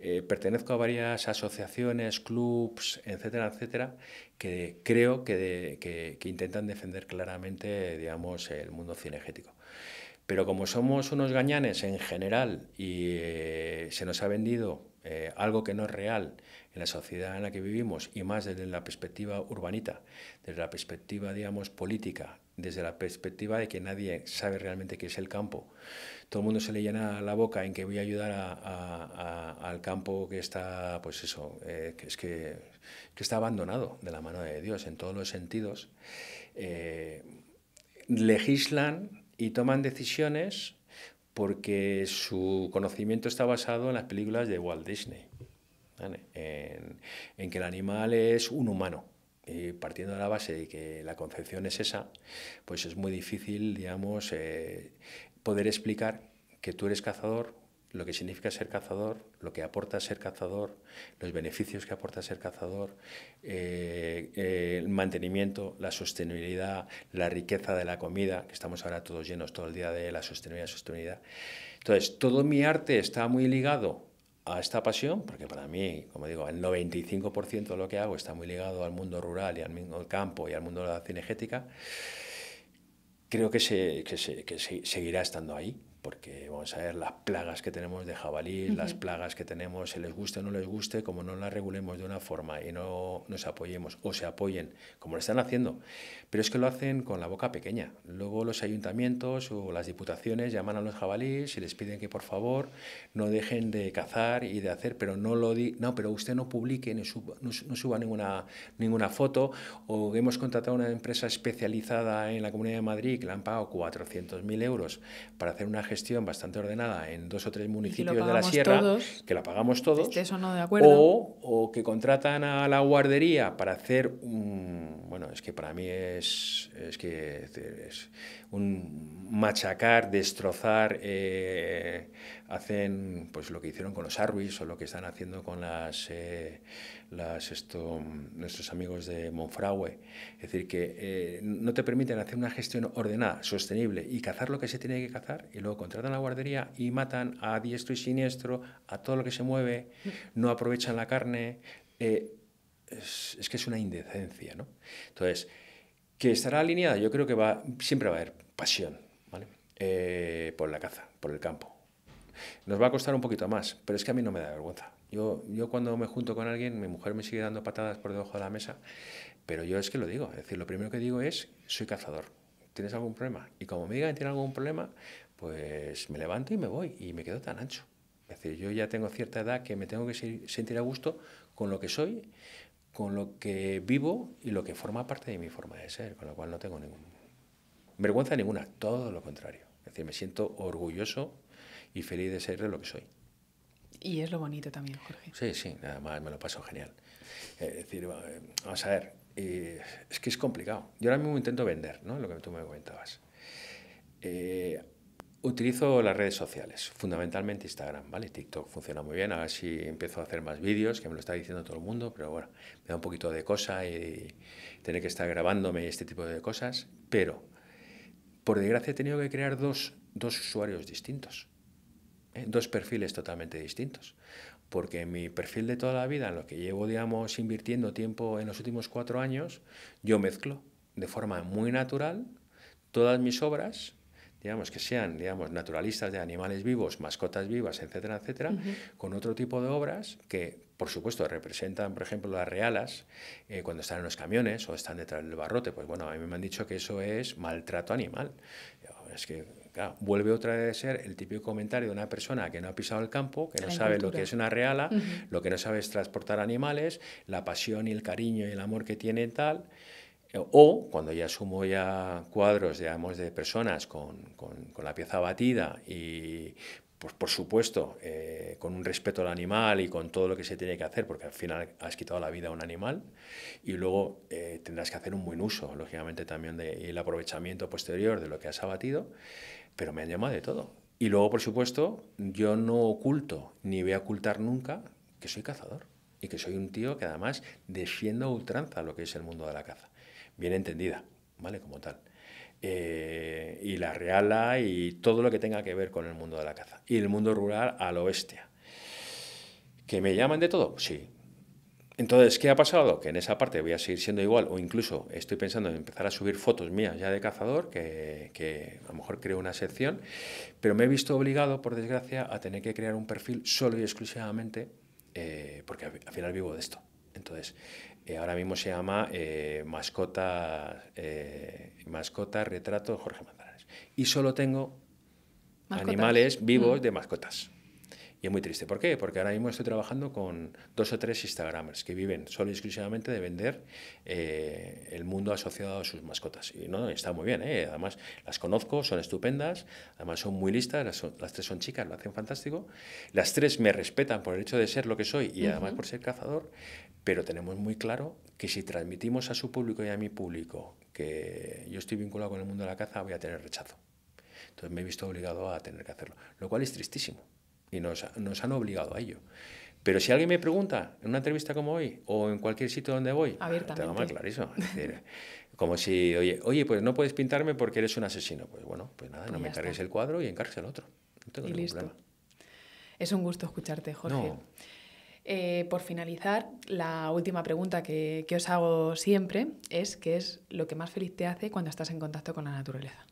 Eh, pertenezco a varias asociaciones, clubs, etcétera, etcétera, que creo que, que, intentan defender claramente, digamos, el mundo cinegético. Pero como somos unos gañanes en general y eh, se nos ha vendido eh, algo que no es real en la sociedad en la que vivimos y más desde la perspectiva urbanita, desde la perspectiva, digamos, política, desde la perspectiva de que nadie sabe realmente qué es el campo, todo el mundo se le llena la boca en que voy a ayudar al campo que está, pues eso, eh, es que, está abandonado de la mano de Dios en todos los sentidos, eh, legislan y toman decisiones porque su conocimiento está basado en las películas de Walt Disney, en, que el animal es un humano. Y partiendo de la base de que la concepción es esa, pues es muy difícil, digamos, eh, poder explicar que tú eres cazador, lo que significa ser cazador, lo que aporta ser cazador, los beneficios que aporta ser cazador, eh, eh, el mantenimiento, la sostenibilidad, la riqueza de la comida, que estamos ahora todos llenos todo el día de la sostenibilidad, sostenibilidad. Entonces, todo mi arte está muy ligado a esta pasión, porque para mí, como digo, el 95% de lo que hago está muy ligado al mundo rural y al mundo del campo y al mundo de la cinegética creo que, se, que, se, que seguirá estando ahí porque vamos a ver las plagas que tenemos de jabalí, las plagas que tenemos, se les guste o no les guste, como no las regulemos de una forma y no nos apoyemos o se apoyen, como lo están haciendo. Pero es que lo hacen con la boca pequeña. Luego los ayuntamientos o las diputaciones llaman a los jabalíes y les piden que por favor no dejen de cazar y de hacer, pero no lo di no, pero usted no publique, no suba, suba ninguna, ninguna foto. O hemos contratado una empresa especializada en la Comunidad de Madrid que le han pagado 400.000 euros para hacer una gestión bastante ordenada en dos o tres municipios de la sierra, que la pagamos todos, este O, que contratan a la guardería para hacer un... Bueno, es que para mí es, es que es un machacar, destrozar, eh, hacen pues lo que hicieron con los Arruis o lo que están haciendo con las... Eh, las, esto, nuestros amigos de Monfragüe. Es decir, que eh, no te permiten hacer una gestión ordenada, sostenible y cazar lo que se tiene que cazar y luego contratan la guardería y matan a diestro y siniestro, a todo lo que se mueve, no aprovechan la carne. Eh, es, que es una indecencia, ¿no? Entonces, que estará alineada, yo creo que va, siempre va a haber pasión, eh, por la caza, por el campo. Nos va a costar un poquito más, pero es que a mí no me da vergüenza. Yo, cuando me junto con alguien, mi mujer me sigue dando patadas por debajo de la mesa, pero yo es que lo digo. Es decir, lo primero que digo es, soy cazador. ¿Tienes algún problema? Y como me digan que tiene algún problema, pues me levanto y me voy y me quedo tan ancho. Es decir, yo ya tengo cierta edad que me tengo que sentir a gusto con lo que soy, con lo que vivo y lo que forma parte de mi forma de ser, con lo cual no tengo ninguna vergüenza ninguna, todo lo contrario. Es decir, me siento orgulloso y feliz de ser de lo que soy. Y es lo bonito también, Jorge. Sí, sí, nada más, me lo paso genial. Eh, es decir, eh, vamos a ver, eh, es que es complicado. Yo ahora mismo intento vender, ¿no? Lo que tú me comentabas. utilizo las redes sociales, fundamentalmente Instagram, ¿vale? TikTok funciona muy bien, a ver empiezo a hacer más vídeos, que me lo está diciendo todo el mundo, pero bueno, me da un poquito de cosa y tener que estar grabándome este tipo de cosas, pero por desgracia he tenido que crear dos, dos usuarios distintos dos perfiles totalmente distintos. Porque mi perfil de toda la vida, en lo que llevo, digamos, invirtiendo tiempo en los últimos cuatro años, yo mezclo de forma muy natural todas mis obras, digamos, que sean, digamos, naturalistas de animales vivos, mascotas vivas, etcétera, etcétera, con otro tipo de obras que, por supuesto, representan, por ejemplo, las realas, eh, cuando están en los camiones o están detrás del barrote, pues bueno, a mí me han dicho que eso es maltrato animal. Es que vuelve otra vez a ser el típico comentario de una persona que no ha pisado el campo, que no sabe lo que es una reala, lo que no sabe es transportar animales, la pasión y el cariño y el amor que tiene tal. Eh, o cuando ya sumo ya cuadros, digamos, de personas con, con, la pieza abatida y pues por supuesto, eh, con un respeto al animal y con todo lo que se tiene que hacer, porque al final has quitado la vida a un animal, y luego eh, tendrás que hacer un buen uso, lógicamente también, del aprovechamiento posterior de lo que has abatido. Pero me han llamado de todo. Y luego, por supuesto, yo no oculto ni voy a ocultar nunca que soy cazador y que soy un tío que además defiendo a ultranza lo que es el mundo de la caza. Bien entendida, ¿vale? Como tal. Eh, y la reala y todo lo que tenga que ver con el mundo de la caza. Y el mundo rural a al bestia. ¿Que me llaman de todo? Sí, entonces, ¿qué ha pasado? Que en esa parte voy a seguir siendo igual o incluso estoy pensando en empezar a subir fotos mías ya de cazador, que, a lo mejor creo una sección, pero me he visto obligado, por desgracia, a tener que crear un perfil solo y exclusivamente eh, porque al final vivo de esto. Entonces, eh, ahora mismo se llama eh, mascotas, mascota, retrato Jorge Manzanares. Y solo tengo animales vivos mm. de mascotas. Y es muy triste. ¿Por qué? Porque ahora mismo estoy trabajando con dos o tres Instagramers que viven solo y exclusivamente de vender eh, el mundo asociado a sus mascotas. Y no, está muy bien, ¿eh? además las conozco, son estupendas, además son muy listas, las, tres son chicas, lo hacen fantástico. Las tres me respetan por el hecho de ser lo que soy y además por ser cazador, pero tenemos muy claro que si transmitimos a su público y a mi público que yo estoy vinculado con el mundo de la caza, voy a tener rechazo. Entonces me he visto obligado a tener que hacerlo, lo cual es tristísimo y nos, han obligado a ello. Pero si alguien me pregunta en una entrevista como hoy o en cualquier sitio donde voy, tengo más clarísimo. Es decir, como si, oye, oye, pues no puedes pintarme porque eres un asesino. Pues bueno, pues nada, no me cargues el cuadro y encargues el otro. No tengo ningún Problema. Es un gusto escucharte, Jorge. Eh, por finalizar, la última pregunta que, os hago siempre es qué es lo que más feliz te hace cuando estás en contacto con la naturaleza.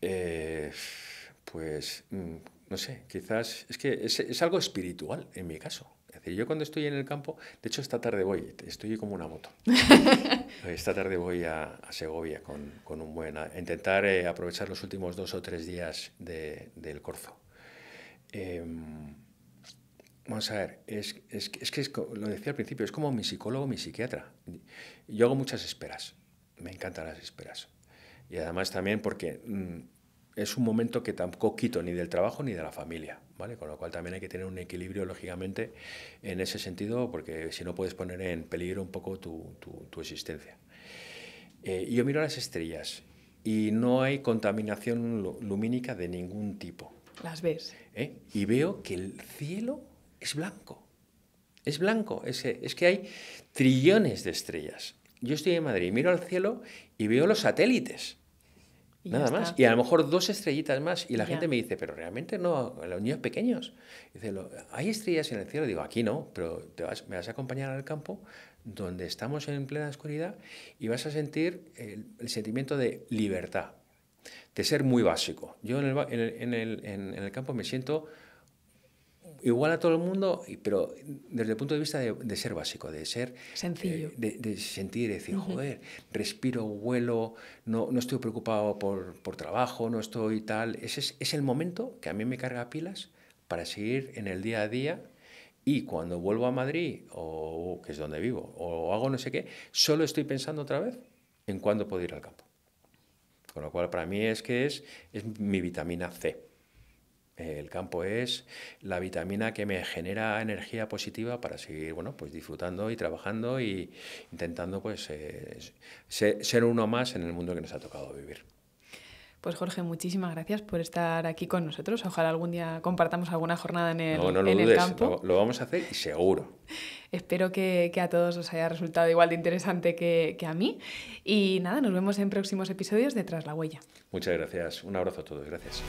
Eh, pues mm, no sé, quizás es que es, algo espiritual en mi caso. Es decir, yo cuando estoy en el campo, de hecho esta tarde voy, estoy como una moto. *laughs* esta tarde voy a, Segovia con, un buen, a intentar eh, aprovechar los últimos dos o tres días del corzo. Em, vamos a ver, es, que lo decía al principio, es como mi psicólogo, mi psiquiatra. Yo hago muchas esperas, me encantan las esperas. Y además también porque mm, es un momento que tampoco quito ni del trabajo ni de la familia, ¿vale? Con lo cual también hay que tener un equilibrio, lógicamente, en ese sentido, porque si no puedes poner en peligro un poco tu, existencia. Eh, yo miro las estrellas y no hay contaminación lumínica de ningún tipo. Las ves. ¿Eh? Y veo que el cielo es blanco. Es blanco. Es, es que hay trillones de estrellas. Yo estoy en Madrid, y miro al cielo y veo los satélites. Nada más. Y a lo mejor dos estrellitas más. Y la gente me dice, pero realmente no, los niños pequeños. hay estrellas en el cielo. Digo, aquí no, pero te vas, me vas a acompañar al campo donde estamos en plena oscuridad y vas a sentir el, sentimiento de libertad, de ser muy básico. Yo en el, en el, el campo me siento igual a todo el mundo, pero desde el punto de vista de, ser básico, de ser... Sencillo. Eh, de, sentir, de decir, joder, respiro, vuelo, no, no estoy preocupado por, por, trabajo, no estoy tal. Ese es, es el momento que a mí me carga pilas para seguir en el día a día y cuando vuelvo a Madrid, o que es donde vivo, o hago no sé qué, solo estoy pensando otra vez en cuándo puedo ir al campo. Con lo cual, para mí es que es, es mi vitamina C. El campo es la vitamina que me genera energía positiva para seguir pues disfrutando y trabajando e intentando pues, eh, ser uno más en el mundo que nos ha tocado vivir. Pues Jorge, muchísimas gracias por estar aquí con nosotros. Ojalá algún día compartamos alguna jornada en el, no, no lo dudes, Lo, vamos a hacer y seguro. *laughs* Espero que, a todos os haya resultado igual de interesante que, a mí. Y nada, nos vemos en próximos episodios de Tras la Huella. Muchas gracias. Un abrazo a todos. Gracias.